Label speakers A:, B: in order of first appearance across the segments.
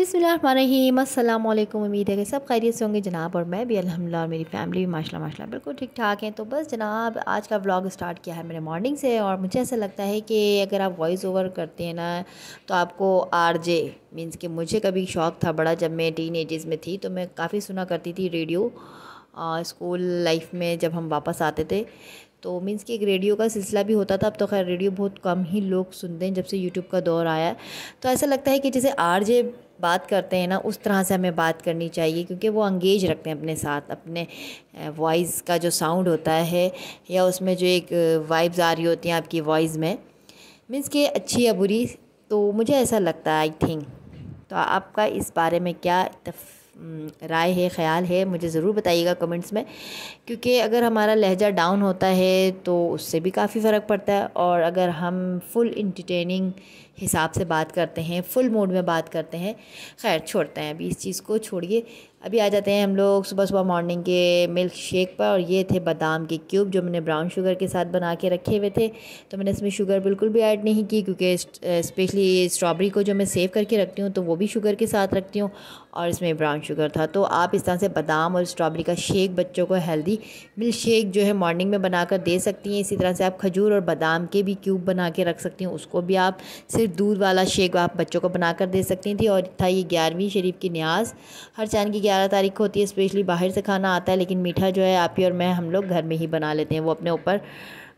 A: अस्सलाम वालेकुम उम्मीद है कि सब खैरियत से होंगे जनाब और मैं भी अल्हम्दुलिल्लाह और मेरी फैमिली भी माशा माशा बिल्कुल ठीक ठाक हैं तो बस जनाब आज का व्लॉग स्टार्ट किया है मैंने मॉर्निंग से और मुझे ऐसा लगता है कि अगर आप वॉइस ओवर करते हैं ना तो आपको आर जे मीन्स कि मुझे कभी शौक़ था बड़ा जब मैं टीन एजेस में थी तो मैं काफ़ी सुना करती थी रेडियो स्कूल लाइफ में जब हम वापस आते थे तो मीन्स कि एक रेडियो का सिलसिला भी होता था अब तो खैर रेडियो बहुत कम ही लोग सुनते हैं जब से यूट्यूब का दौर आया है तो ऐसा लगता है कि जैसे आर जे बात करते हैं ना उस तरह से हमें बात करनी चाहिए क्योंकि वो अंगेज रखते हैं अपने साथ अपने वॉइस का जो साउंड होता है या उसमें जो एक वाइब्स आ रही होती हैं आपकी वॉइस में मीन्स कि अच्छी या बुरी तो मुझे ऐसा लगता है आई थिंक तो आपका इस बारे में क्या राय है ख्याल है मुझे ज़रूर बताइएगा कमेंट्स में क्योंकि अगर हमारा लहजा डाउन होता है तो उससे भी काफ़ी फ़र्क पड़ता है और अगर हम फुल इंटरटेनिंग हिसाब से बात करते हैं फुल मूड में बात करते हैं खैर छोड़ते हैं अभी इस चीज़ को छोड़िए अभी आ जाते हैं हम लोग सुबह सुबह मॉर्निंग के मिल्क शेक पर और ये थे बादाम के क्यूब जो मैंने ब्राउन शुगर के साथ बना के रखे हुए थे तो मैंने इसमें शुगर बिल्कुल भी ऐड नहीं की क्योंकि स्पेशली स्ट्रॉबेरी को जो मैं सेव करके रखती हूँ तो वो भी शुगर के साथ रखती हूँ और इसमें ब्राउन शुगर था तो आप इस तरह से बादाम और स्ट्रॉबेरी का शेक बच्चों को हेल्दी मिल्क शेक जो है मॉर्निंग में बनाकर दे सकती हैं इसी तरह से आप खजूर और बादाम के भी क्यूब बना के रख सकती हूँ उसको भी आप सिर्फ दूध वाला शेक आप बच्चों को बना कर दे सकती थी और था ये ग्यारहवीं शरीफ की न्याज हर चाँद की ग्यारह तारीख को होती है स्पेशली बाहर से खाना आता है लेकिन मीठा जो है आप ही और मैं हम लोग घर में ही बना लेते हैं वो अपने ऊपर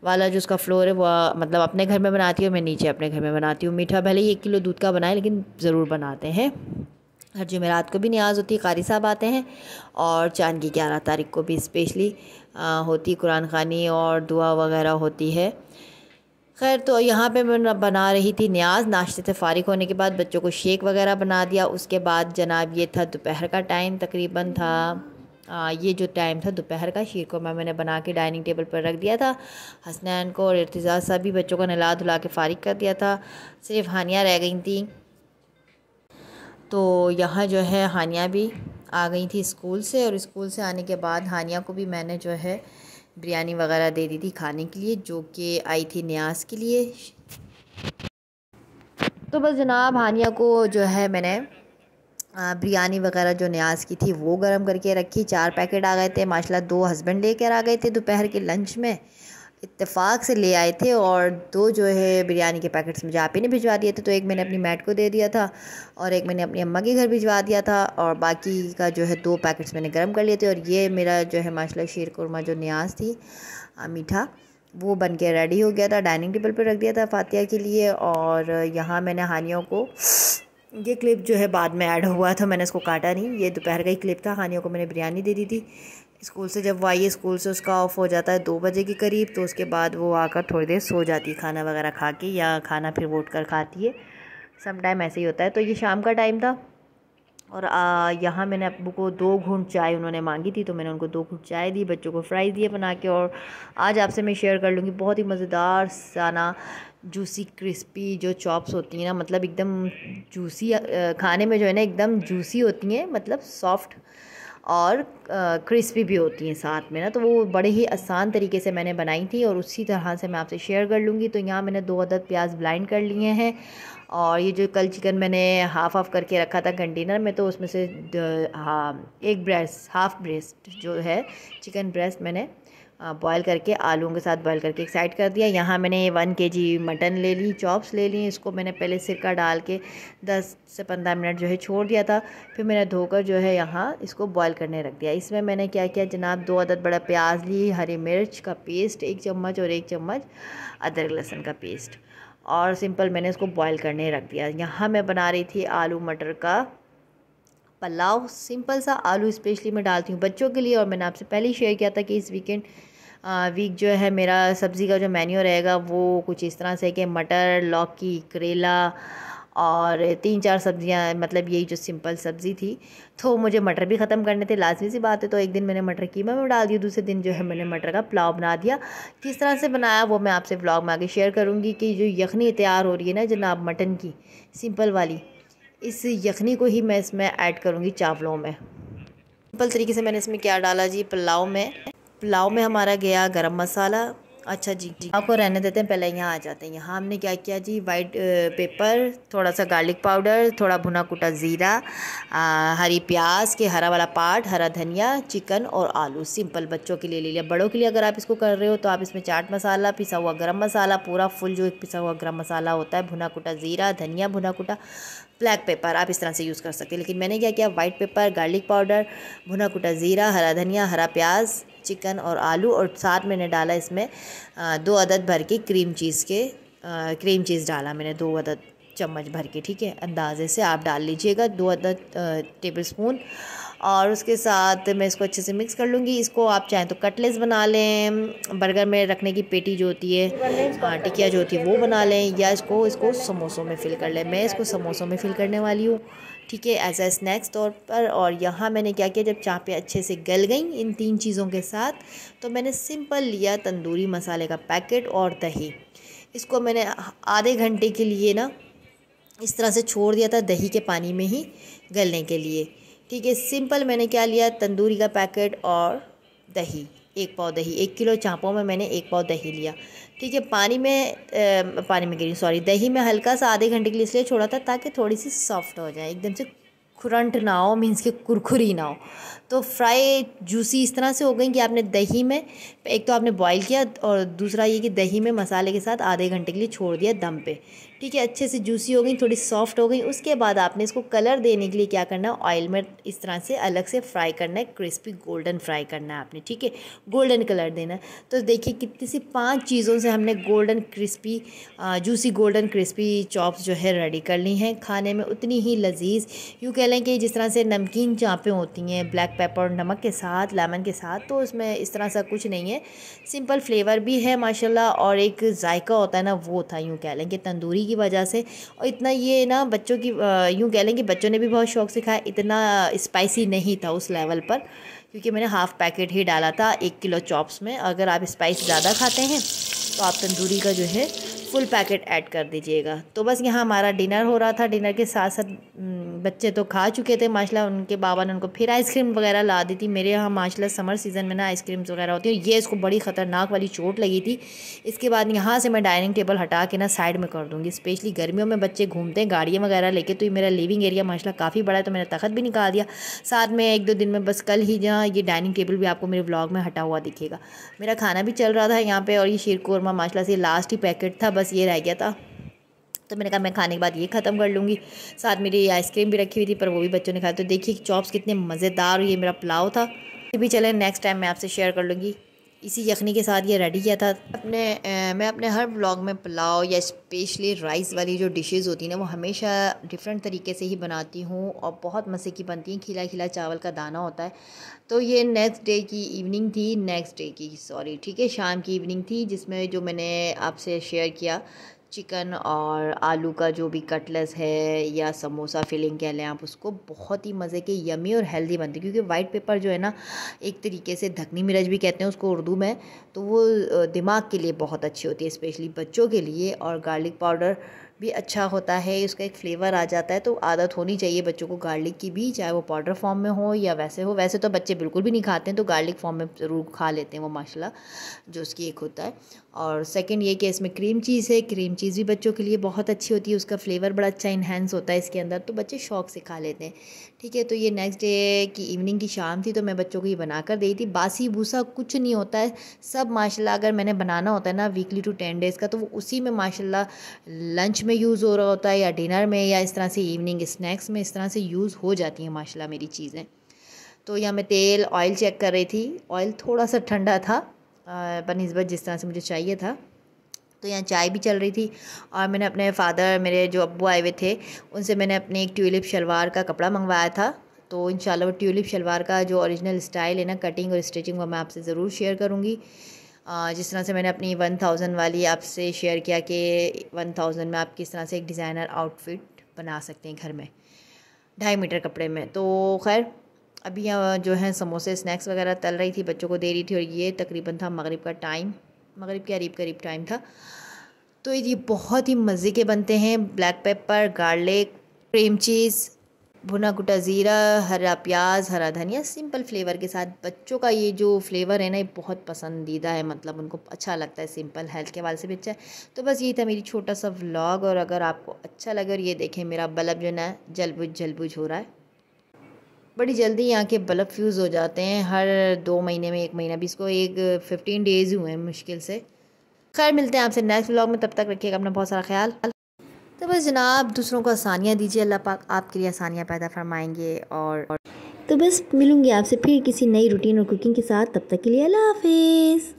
A: वाला जो उसका फ्लोर है वह मतलब अपने घर में बनाती हूँ मैं नीचे अपने घर में बनाती हूँ मीठा भले ही एक किलो दूध का बनाए लेकिन ज़रूर बनाते हैं हर जुमेरात को भी न्याज होती है कारी साहब आते हैं और चांद की ग्यारह तारीख को भी स्पेशली होती कुरान खानी और दुआ वगैरह होती है खैर तो यहाँ पे मैं बना रही थी न्याज नाश्ते से फारिग होने के बाद बच्चों को शेक वगैरह बना दिया उसके बाद जनाब ये था दोपहर का टाइम तकरीबन था आ, ये जो टाइम था दोपहर का शीर को मैं मैंने बना के डाइनिंग टेबल पर रख दिया था हसनैन को और इर्तज़ा साहब भी बच्चों को नला धुला के फारिग कर दिया था सिर्फ हानियाँ रह गई थी तो यहाँ जो है हानियाँ भी आ गई थी स्कूल से और स्कूल से आने के बाद हानिया को भी मैंने जो है बिरयानी वगैरह दे दी थी खाने के लिए जो कि आई थी न्यास के लिए तो बस जनाब हानिया को जो है मैंने बिरयानी वगैरह जो न्याज की थी वो गर्म करके रखी चार पैकेट आ गए थे माशाल्लाह दो हस्बैंड लेकर आ गए थे दोपहर के लंच में इत्तेफाक से ले आए थे और दो जो है बिरयानी के पैकेट्स मुझे आप ही ने भिजवा दिए थे तो एक मैंने अपनी मैट को दे दिया था और एक मैंने अपनी अम्मा के घर भिजवा दिया था और बाकी का जो है दो पैकेट्स मैंने गर्म कर लिए थे और ये मेरा जो है माशाल्लाह शेर कुरमा जो न्याज थी मीठा वो बन के रेडी हो गया था डाइनिंग टेबल पर रख दिया था फातिया के लिए और यहाँ मैंने हानियों को ये क्लिप जो है बाद में ऐड हुआ था मैंने इसको काटा नहीं ये दोपहर का ही क्लिप था हानियों को मैंने बिरयानी दे दी थी स्कूल से जब वो आई स्कूल से उसका ऑफ हो जाता है दो बजे के करीब तो उसके बाद वो आकर थोड़ी देर सो जाती है खाना वगैरह खा के या खाना फिर वोट कर खाती है सम टाइम ऐसे ही होता है तो ये शाम का टाइम था और यहाँ मैंने अबू को दो घूंट चाय उन्होंने मांगी थी तो मैंने उनको दो घूंट चाय दी बच्चों को फ्राई दिए बना के और आज आपसे मैं शेयर कर लूँगी बहुत ही मज़ेदार साना जूसी क्रिस्पी जो चॉप्स होती हैं ना मतलब एकदम जूसी खाने में जो है ना एकदम जूसी होती हैं मतलब सॉफ्ट और क्रिस्पी भी होती हैं साथ में ना तो वो बड़े ही आसान तरीके से मैंने बनाई थी और उसी तरह से मैं आपसे शेयर कर लूँगी तो यहाँ मैंने दो अदद प्याज ब्लाइंड कर लिए हैं और ये जो कल चिकन मैंने हाफ़ ऑफ करके रखा था कंटेनर में तो उसमें से हाँ एक ब्रेस्ट हाफ़ ब्रेस्ट जो है चिकन ब्रेस्ट मैंने बॉयल करके आलूओं के साथ बॉयल करके एक साइड कर दिया यहाँ मैंने वन के जी मटन ले ली चॉप्स ले ली इसको मैंने पहले सिरका डाल के दस से पंद्रह मिनट जो है छोड़ दिया था फिर मैंने धोकर जो है यहाँ इसको बॉयल करने रख दिया इसमें मैंने क्या किया जनाब दो अदद बड़ा प्याज ली हरी मिर्च का पेस्ट एक चम्मच और एक चम्मच अदरक लहसुन का पेस्ट और सिंपल मैंने इसको बॉयल करने रख दिया यहाँ मैं बना रही थी आलू मटर का पलाव सिंपल सा आलू स्पेशली मैं डालती हूँ बच्चों के लिए और मैंने आपसे पहले ही शेयर किया था कि इस वीकेंड वीक जो है मेरा सब्ज़ी का जो मेन्यू रहेगा वो कुछ इस तरह से कि मटर लौकी करेला और तीन चार सब्ज़ियाँ मतलब यही जो सिंपल सब्ज़ी थी तो मुझे मटर भी ख़त्म करने थे लाजमी सी बात है तो एक दिन मैंने मटर कीमा में डाल दी दूसरे दिन जो है मैंने मटर का पुलाव बना दिया किस तरह से बनाया वो मैं आपसे ब्लॉग में आगे शेयर करूँगी कि जो यखनी तैयार हो रही है ना जनाब मटन की सिंपल वाली इस यखनी को ही मैं इसमें ऐड करूँगी चावलों में सिंपल तरीके से मैंने इसमें क्या डाला जी पुलाव में पुलाव में हमारा गया गरम मसाला अच्छा जी जी आपको रहने देते हैं पहले यहाँ आ जाते हैं यहाँ हमने क्या किया जी वाइट पेपर थोड़ा सा गार्लिक पाउडर थोड़ा भुना कुटा ज़ीरा हरी प्याज के हरा वाला पार्ट हरा धनिया चिकन और आलू सिंपल बच्चों के लिए ले लिया बड़ों के लिए अगर आप इसको कर रहे हो तो आप इसमें चाट मसाला पिसा हुआ गर्म मसाला पूरा फुल जो एक पिसा हुआ गर्म मसाला होता है भुना कुटा ज़ीरा धनिया भुना कुटा ब्लैक पेपर आप इस तरह से यूज़ कर सकते हैं लेकिन मैंने क्या किया वाइट पेपर गार्लिक पाउडर भुना कुटा ज़ीरा हरा धनिया हरा प्याज चिकन और आलू और साथ मैंने डाला इसमें दो अदद भर के क्रीम चीज़ के क्रीम चीज़ डाला मैंने दो अदद चम्मच भर के ठीक है अंदाजे से आप डाल लीजिएगा दो अदद टेबल स्पून और उसके साथ मैं इसको अच्छे से मिक्स कर लूँगी इसको आप चाहें तो कटलेस बना लें बर्गर में रखने की पेटी जो होती है टिकिया जो होती है वो बना लें या इसको इसको समोसों में फिल कर लें मैं इसको समोसों में फिल करने वाली हूँ ठीक है एज आ स्नैक्स तौर पर और यहाँ मैंने क्या किया जब चाँपें अच्छे से गल गई इन तीन चीज़ों के साथ तो मैंने सिंपल लिया तंदूरी मसाले का पैकेट और दही इसको मैंने आधे घंटे के लिए ना इस तरह से छोड़ दिया था दही के पानी में ही गलने के लिए ठीक है सिंपल मैंने क्या लिया तंदूरी का पैकेट और दही एक पाव दही एक किलो चाँपों में मैंने एक पाव दही लिया ठीक है पानी में आ, पानी में गिरी सॉरी दही में हल्का सा आधे घंटे के लिए इसलिए छोड़ा था ताकि थोड़ी सी सॉफ्ट हो जाए एकदम से खुरंट ना हो मीन्स के कुरखुरी ना हो तो फ्राई जूसी इस तरह से हो गई कि आपने दही में एक तो आपने बॉईल किया और दूसरा ये कि दही में मसाले के साथ आधे घंटे के लिए छोड़ दिया दम पे ठीक है अच्छे से जूसी हो गई थोड़ी सॉफ्ट हो गई उसके बाद आपने इसको कलर देने के लिए क्या करना है ऑयल में इस तरह से अलग से फ्राई करना है क्रिस्पी गोल्डन फ्राई करना है आपने ठीक है गोल्डन कलर देना है तो देखिए कितनी सी पाँच चीज़ों से हमने golden crispy juicy golden crispy chops जो है रेडी कर ली हैं खाने में उतनी ही लजीज यूँ कह लें कि जिस तरह से नमकीन चाँपें होती हैं ब्लैक पेपर नमक के साथ लेमन के साथ तो उसमें इस तरह सा कुछ नहीं है सिंपल फ्लेवर भी है माशाला और एक जायका होता है ना वो था यूँ कह लें कि तंदूरी की वजह से और इतना ये ना बच्चों की यूँ कह लें कि बच्चों ने भी बहुत शौक से खाया इतना स्पाइसी नहीं था उस लेवल पर क्योंकि मैंने हाफ़ पैकेट ही डाला था एक किलो चॉप्स में अगर आप स्पाइस ज़्यादा खाते हैं तो आप तंदूरी का जो है फुल पैकेट ऐड कर दीजिएगा तो बस यहाँ हमारा डिनर हो रहा था डिनर के साथ साथ बच्चे तो खा चुके थे माशाल्लाह उनके बाबा ने उनको फिर आइसक्रीम वगैरह ला दी थी मेरे यहाँ माशाल्लाह समर सीज़न में ना आइसक्रीम्स वगैरह होती है ये इसको बड़ी ख़तरनाक वाली चोट लगी थी इसके बाद यहाँ से मैं डाइनिंग टेबल हटा के ना साइड में कर दूँगी स्पेशली गर्मियों में बच्चे घूमते हैं गाड़ियाँ वगैरह लेके तो ये मेरा लिविंग एरिया माशाला काफ़ी बड़ा है तो मैंने तखत भी निकाल दिया साथ में एक दो दिन में बस कल ही जहाँ ये डाइनिंग टेबल भी आपको मेरे ब्लॉग में हटा हुआ दिखेगा मेरा खाना भी चल रहा था यहाँ पर और ये शीर कौरमा माशाला से लास्ट ही पैकेट था बस बस ये रह गया था तो मैंने कहा मैं खाने के बाद ये ख़त्म कर लूँगी साथ मेरी आइसक्रीम भी रखी हुई थी पर वो भी बच्चों ने खाया तो देखिए चॉप्स कितने मज़ेदार ये मेरा पुलाव था भी चले नेक्स्ट टाइम मैं आपसे शेयर कर लूँगी इसी यखनी के साथ ये रेडी किया था अपने आ, मैं अपने हर ब्लॉग में पुलाव या स्पेशली राइस वाली जो डिशेस होती हैं ना वो हमेशा डिफरेंट तरीके से ही बनाती हूँ और बहुत मज़े की बनती हैं खिला खिला चावल का दाना होता है तो ये नेक्स्ट डे की इवनिंग थी नेक्स्ट डे की सॉरी ठीक है शाम की इवनिंग थी जिसमें जो मैंने आपसे शेयर किया चिकन और आलू का जो भी कटलेस है या समोसा फिलिंग कह लें आप उसको बहुत ही मज़े के यमी और हेल्दी बनते हैं क्योंकि वाइट पेपर जो है ना एक तरीके से धकनी मिर्च भी कहते हैं उसको उर्दू में तो वो दिमाग के लिए बहुत अच्छी होती है स्पेशली बच्चों के लिए और गार्लिक पाउडर भी अच्छा होता है उसका एक फ़्लेवर आ जाता है तो आदत होनी चाहिए बच्चों को गार्लिक की भी चाहे वो पाउडर फॉर्म में हो या वैसे हो वैसे तो बच्चे बिल्कुल भी नहीं खाते हैं तो गार्लिक फॉर्म में ज़रूर खा लेते हैं वो माशाला जो उसकी एक होता है और सेकेंड ये कि इसमें क्रीम चीज़ है क्रीम चीज़ भी बच्चों के लिए बहुत अच्छी होती है उसका फ्लेवर बड़ा अच्छा इन्हेंस होता है इसके अंदर तो बच्चे शौक से खा लेते हैं ठीक है तो ये नेक्स्ट डे की इवनिंग की शाम थी तो मैं बच्चों को ये बना कर दे थी बासी भूसा कुछ नहीं होता है सब माशाल्लाह अगर मैंने बनाना होता है ना वीकली टू टेन डेज़ का तो वो उसी में माशाल्लाह लंच में यूज़ हो रहा होता है या डिनर में या इस तरह से इवनिंग स्नैक्स में इस तरह से यूज़ हो जाती हैं माशाल्लाह मेरी चीज़ें तो यहाँ मैं तेल ऑयल चेक कर रही थी ऑयल थोड़ा सा ठंडा था बनस्बत जिस तरह से मुझे चाहिए था तो यहाँ चाय भी चल रही थी और मैंने अपने फादर मेरे जो अबू आए हुए थे उनसे मैंने अपने एक ट्यूलिप शलवार का कपड़ा मंगवाया था तो इन वो ट्यूलिप शलवार का जो ओरिजिनल स्टाइल है ना कटिंग और स्टिचिंग वो मैं आपसे ज़रूर शेयर करूँगी जिस तरह से मैंने अपनी वन थाउजेंड वाली आपसे शेयर किया कि वन थाउजेंड में आप किस तरह से एक डिज़ाइनर आउटफिट बना सकते हैं घर में ढाई मीटर कपड़े में तो खैर अभी जो है समोसे स्नैक्स वगैरह तल रही थी बच्चों को दे रही थी और ये तकरीबन था मगरिब का टाइम मगरिब के करीब करीब टाइम था तो ये बहुत ही मज़े के बनते हैं black pepper garlic cream cheese भुना कुटा ज़ीरा हरा प्याज हरा धनिया सिंपल फ्लेवर के साथ बच्चों का ये जो फ्लेवर है ना ये बहुत पसंदीदा है मतलब उनको अच्छा लगता है सिंपल हेल्थ के हवाले से भी अच्छा है तो बस यही था मेरी छोटा सा व्लॉग और अगर आपको अच्छा लगे और ये देखें मेरा बल्ब जो ना जलबुझ जलबुझ हो रहा है बड़ी जल्दी यहाँ के बल्ब फ्यूज़ हो जाते हैं हर दो महीने में एक महीना भी इसको एक फिफ्टीन डेज़ हुए हैं मुश्किल से खैर मिलते हैं आपसे नेक्स्ट व्लॉग में तब तक रखिएगा अपना बहुत सारा ख्याल तो बस जनाब दूसरों को आसानियाँ दीजिए अल्लाह पाक आपके लिए आसानियाँ पैदा फरमाएंगे और, और तो बस मिलूँगी आपसे फिर किसी नई रूटीन और कुकिंग के साथ तब तक के लिए अल्लाह हाफिज़